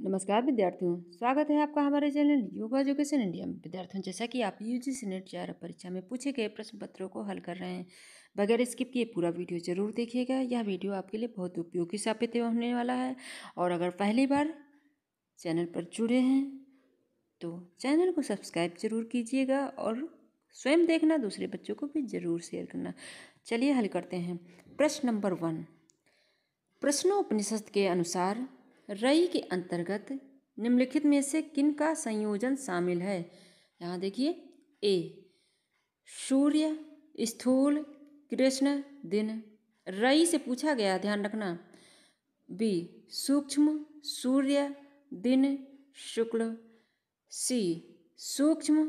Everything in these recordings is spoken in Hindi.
नमस्कार विद्यार्थियों स्वागत है आपका हमारे चैनल योगा एजुकेशन इंडिया में विद्यार्थियों जैसा कि आप यू जी सी नेट चार परीक्षा में पूछे गए प्रश्न पत्रों को हल कर रहे हैं बगैर स्किप किए पूरा वीडियो जरूर देखिएगा यह वीडियो आपके लिए बहुत उपयोगी साबित होने वाला है और अगर पहली बार चैनल पर जुड़े हैं तो चैनल को सब्सक्राइब जरूर कीजिएगा और स्वयं देखना दूसरे बच्चों को भी जरूर शेयर करना चलिए हल करते हैं प्रश्न नंबर वन प्रश्नोपनिषद के अनुसार रई के अंतर्गत निम्नलिखित में से किन का संयोजन शामिल है यहाँ देखिए ए सूर्य स्थूल कृष्ण दिन रई से पूछा गया ध्यान रखना बी सूक्ष्म सूर्य दिन शुक्ल सी सूक्ष्म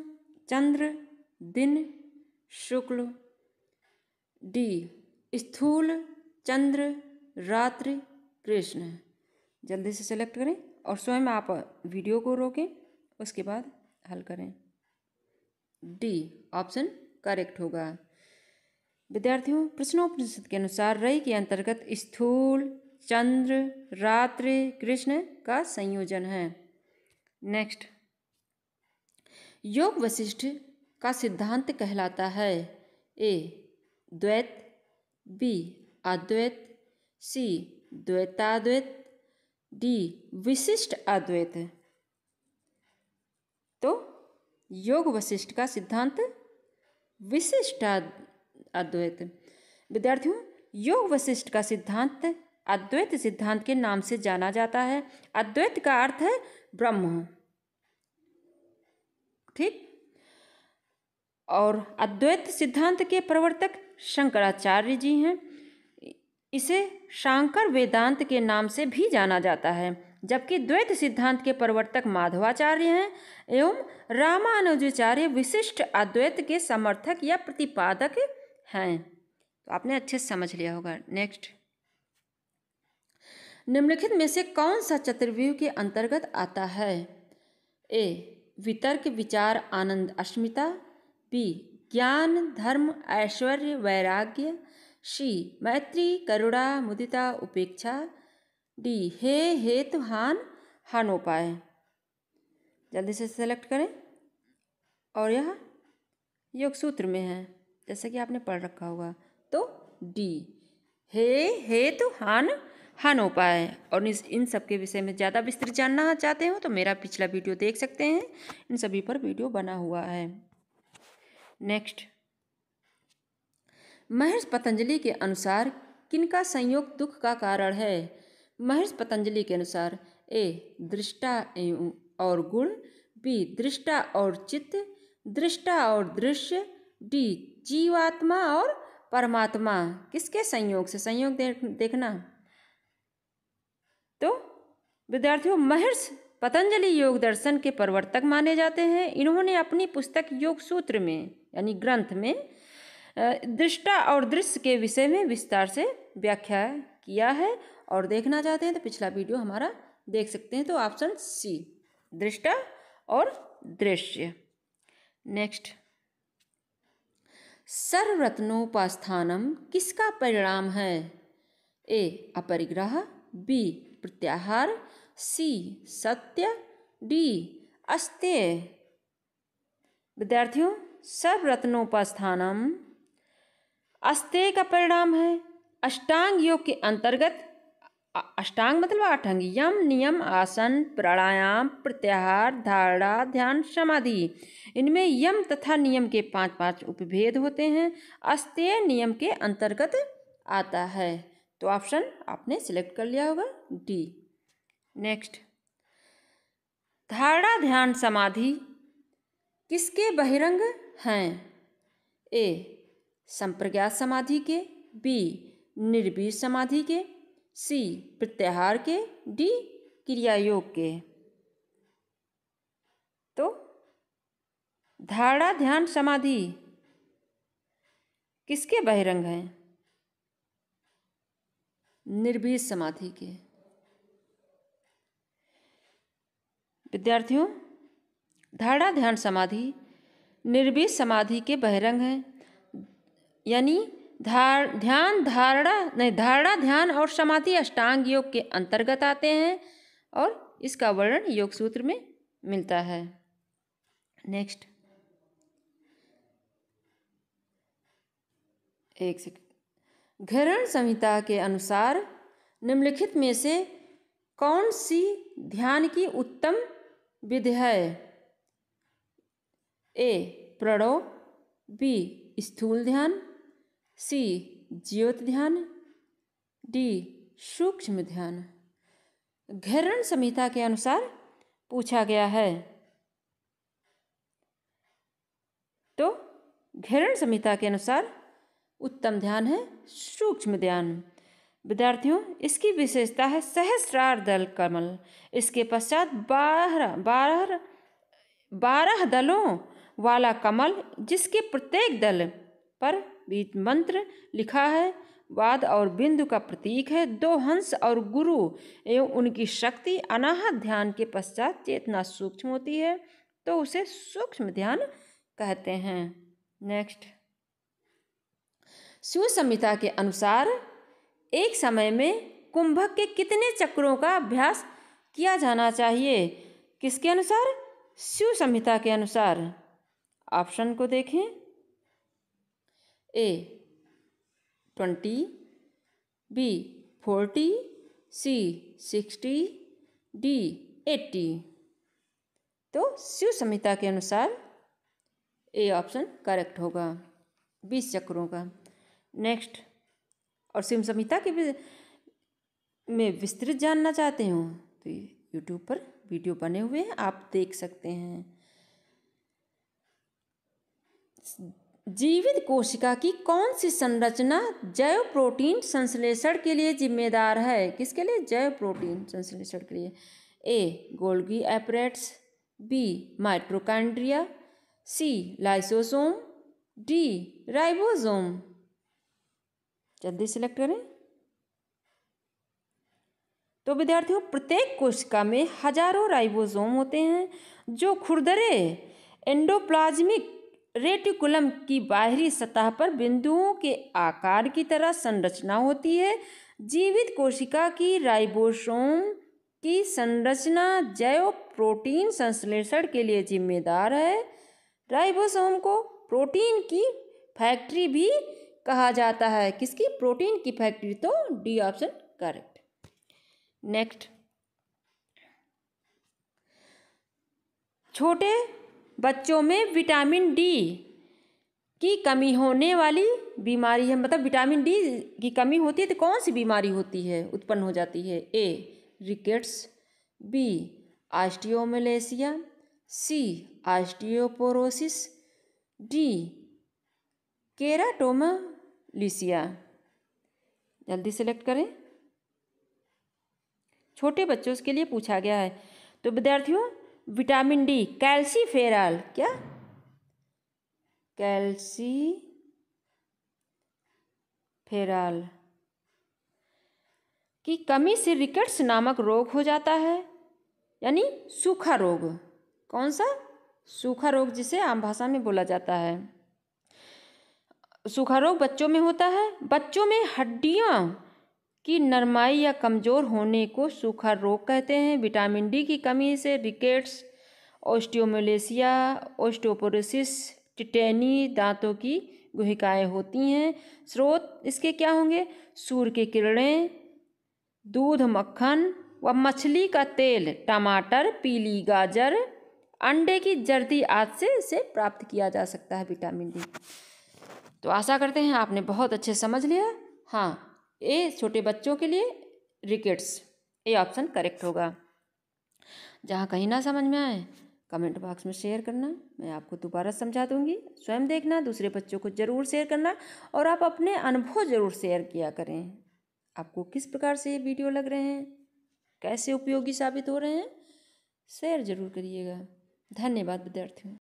चंद्र दिन शुक्ल डी स्थूल चंद्र रात्रि कृष्ण जल्दी से सेलेक्ट करें और स्वयं आप वीडियो को रोकें उसके बाद हल करें डी ऑप्शन करेक्ट होगा विद्यार्थियों प्रश्नोपनिषद के अनुसार रई के अंतर्गत स्थूल चंद्र रात्रि कृष्ण का संयोजन है नेक्स्ट योग वशिष्ठ का सिद्धांत कहलाता है ए द्वैत बी अद्वैत सी द्वैताद्वैत डी विशिष्ट अद्वैत तो योग वशिष्ठ का सिद्धांत विशिष्ट अद्वैत विद्यार्थियों योग वशिष्ठ का सिद्धांत अद्वैत सिद्धांत के नाम से जाना जाता है अद्वैत का अर्थ है ब्रह्म ठीक और अद्वैत सिद्धांत के प्रवर्तक शंकराचार्य जी हैं इसे शांकर वेदांत के नाम से भी जाना जाता है जबकि द्वैत सिद्धांत के प्रवर्तक माधवाचार्य हैं एवं रामानुजाचार्य विशिष्ट अद्वैत के समर्थक या प्रतिपादक हैं तो आपने अच्छे से समझ लिया होगा नेक्स्ट निम्नलिखित में से कौन सा चतुर्व्यूह के अंतर्गत आता है ए वितर्क विचार आनंद अस्मिता बी ज्ञान धर्म ऐश्वर्य वैराग्य शी मैत्री करुणा मुदिता उपेक्षा डी हे हेतु तो हान उपाय जल्दी से सेलेक्ट करें और यह योग सूत्र में है जैसा कि आपने पढ़ रखा होगा तो डी हे हेतु तो हान हान उपाय और इन सब के विषय में ज़्यादा विस्तृत जानना चाहते हो तो मेरा पिछला वीडियो देख सकते हैं इन सभी पर वीडियो बना हुआ है नेक्स्ट महर्ष पतंजलि के अनुसार किनका संयोग दुख का कारण है महर्ष पतंजलि के अनुसार ए दृष्टा एवं और गुण बी दृष्टा और चित्त दृष्टा और दृश्य डी जीवात्मा और परमात्मा किसके संयोग से संयोग देखना तो विद्यार्थियों महर्ष पतंजलि योग दर्शन के प्रवर्तक माने जाते हैं इन्होंने अपनी पुस्तक योग सूत्र में यानी ग्रंथ में दृष्टा और दृश्य के विषय में विस्तार से व्याख्या किया है और देखना चाहते हैं तो पिछला वीडियो हमारा देख सकते हैं तो ऑप्शन सी दृष्टा और दृश्य नेक्स्ट सर्वरत्नोपास्थानम किसका परिणाम है ए अपरिग्रह बी प्रत्याहार सी सत्य डी अस्त्य विद्यार्थियों सर्वरत्नोपास्थानम अस्त्य का परिणाम है अष्टांग योग के अंतर्गत अष्टांग मतलब अठंग यम नियम आसन प्राणायाम प्रत्याहार धारणा ध्यान समाधि इनमें यम तथा नियम के पांच पांच उपभेद होते हैं अस्त्य नियम के अंतर्गत आता है तो ऑप्शन आपने सिलेक्ट कर लिया होगा डी नेक्स्ट धारणा ध्यान समाधि किसके बहिरंग हैं ए संप्रज्ञात समाधि के बी निर्वीर समाधि के सी प्रत्याहार के डी क्रिया योग के तो धारणा ध्यान समाधि किसके बहिरंग हैं निर्भीर समाधि के विद्यार्थियों धारणा ध्यान समाधि निर्भीर समाधि के बहिरंग हैं यानी धार ध्यान धारणा नहीं धारणा ध्यान और समाधि अष्टांग योग के अंतर्गत आते हैं और इसका वर्णन योग सूत्र में मिलता है नेक्स्ट एक सेकेंड घरण संहिता के अनुसार निम्नलिखित में से कौन सी ध्यान की उत्तम विधि है ए प्रणो बी स्थूल ध्यान सी ज्योत ध्यान डी सूक्ष्म ध्यान घेरण संहिता के अनुसार पूछा गया है तो घेरण संहिता के अनुसार उत्तम ध्यान है सूक्ष्म ध्यान विद्यार्थियों इसकी विशेषता है सहस्रार दल कमल इसके पश्चात बारह बारह बारह दलों वाला कमल जिसके प्रत्येक दल पर बीज मंत्र लिखा है वाद और बिंदु का प्रतीक है दो हंस और गुरु एवं उनकी शक्ति अनाहत ध्यान के पश्चात चेतना सूक्ष्म होती है तो उसे सूक्ष्म ध्यान कहते हैं नेक्स्ट शिव संहिता के अनुसार एक समय में कुंभक के कितने चक्रों का अभ्यास किया जाना चाहिए किसके अनुसार शिव संहिता के अनुसार ऑप्शन को देखें A twenty B forty C sixty D eighty तो शिव संहिता के अनुसार ए ऑप्शन करेक्ट होगा बीस चक्रों का नेक्स्ट और शिव संहिता के में विस्तृत जानना चाहते हो तो यूट्यूब पर वीडियो बने हुए हैं आप देख सकते हैं जीवित कोशिका की कौन सी संरचना जैव प्रोटीन संश्लेषण के लिए जिम्मेदार है किसके लिए जैव प्रोटीन संश्लेषण के लिए A Golgi apparatus B mitochondria C lysosome D ribosome जल्दी सिलेक्ट करें तो विद्यार्थियों प्रत्येक कोशिका में हजारों राइबोसोम होते हैं जो खुरदरे एंडोप्लाज्मिक रेटिकुलम की बाहरी सतह पर बिंदुओं के आकार की तरह संरचना होती है जीवित कोशिका की राइबोसोम की संरचना जैव प्रोटीन संश्लेषण के लिए जिम्मेदार है राइबोसोम को प्रोटीन की फैक्ट्री भी कहा जाता है किसकी प्रोटीन की फैक्ट्री तो डी ऑप्शन करेक्ट नेक्स्ट छोटे बच्चों में विटामिन डी की कमी होने वाली बीमारी है मतलब विटामिन डी की कमी होती है तो कौन सी बीमारी होती है उत्पन्न हो जाती है A rickets B osteomalacia C osteoporosis D keratomalacia जल्दी सेलेक्ट करें छोटे बच्चों के लिए पूछा गया है तो विद्यार्थियों विटामिन डी फेराल क्या कैल्सी फेराल की कमी से रिकट्स नामक रोग हो जाता है यानी सूखा रोग कौन सा सूखा रोग जिसे आम भाषा में बोला जाता है सूखा रोग बच्चों में होता है बच्चों में हड्डियां की नरमाई या कमज़ोर होने को सूखा रोग कहते हैं विटामिन डी की कमी से रिकेट्स ऑस्टियोमलेसिया ऑस्टियोपोरोसिस टिटेनी दांतों की गुहिकाएँ होती हैं स्रोत इसके क्या होंगे सूर्य की किरणें दूध मक्खन व मछली का तेल टमाटर पीली गाजर अंडे की जर्दी आदि से इसे प्राप्त किया जा सकता है विटामिन डी तो आशा करते हैं आपने बहुत अच्छे समझ लिया हाँ ए छोटे बच्चों के लिए रिकेट्स ए ऑप्शन करेक्ट होगा जहाँ कहीं ना समझ में आए कमेंट बॉक्स में शेयर करना मैं आपको दोबारा समझा दूंगी स्वयं देखना दूसरे बच्चों को ज़रूर शेयर करना और आप अपने अनुभव ज़रूर शेयर किया करें आपको किस प्रकार से ये वीडियो लग रहे हैं कैसे उपयोगी साबित हो रहे हैं शेयर ज़रूर करिएगा धन्यवाद विद्यार्थियों